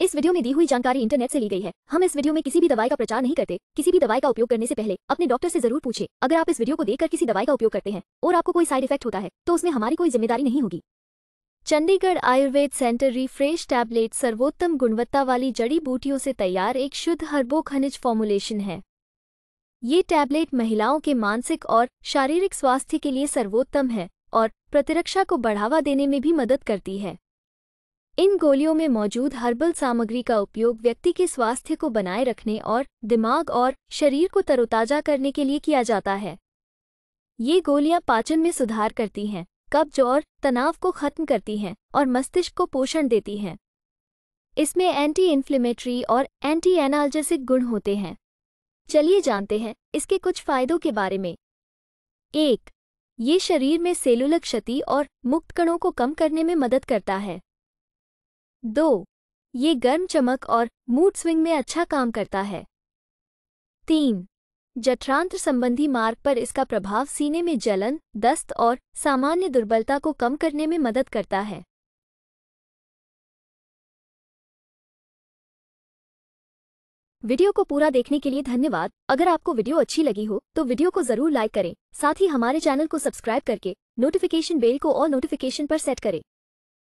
इस वीडियो में दी हुई जानकारी इंटरनेट से ली गई है हम इस वीडियो में किसी भी दवाई का प्रचार नहीं करते किसी भी दवाई का उपयोग करने से पहले अपने डॉक्टर से जरूर पूछे अगर आप इस वीडियो को देखकर किसी दवाई का उपयोग करते हैं और आपको कोई साइड इफेक्ट होता है तो उसमें हमारी कोई जिम्मेदारी नहीं होगी Chandigarh Ayurveda centre refresh tablet सर्वोत्तम गुणवत्ता वाली जड़ी बूटियों से तैयार एक शुद्ध हर्बो खनिज फॉर्मुलेशन है ये टैबलेट महिलाओं के मानसिक और शारीरिक स्वास्थ्य के लिए सर्वोत्तम है और प्रतिरक्षा को बढ़ावा देने में भी मदद करती है इन गोलियों में मौजूद हर्बल सामग्री का उपयोग व्यक्ति के स्वास्थ्य को बनाए रखने और दिमाग और शरीर को तरोताजा करने के लिए किया जाता है ये गोलियां पाचन में सुधार करती हैं कब्ज और तनाव को खत्म करती हैं और मस्तिष्क को पोषण देती हैं इसमें एंटी इन्फ्लेमेटरी और एंटी एनाल्जेसिक गुण होते हैं चलिए जानते हैं इसके कुछ फायदों के बारे में एक ये शरीर में सेलुलर क्षति और मुक्त कणों को कम करने में मदद करता है दो ये गर्म चमक और मूड स्विंग में अच्छा काम करता है तीन जठरांत्र संबंधी मार्ग पर इसका प्रभाव सीने में जलन दस्त और सामान्य दुर्बलता को कम करने में मदद करता है वीडियो को पूरा देखने के लिए धन्यवाद अगर आपको वीडियो अच्छी लगी हो तो वीडियो को जरूर लाइक करें साथ ही हमारे चैनल को सब्सक्राइब करके नोटिफिकेशन बेल को और नोटिफिकेशन पर सेट करें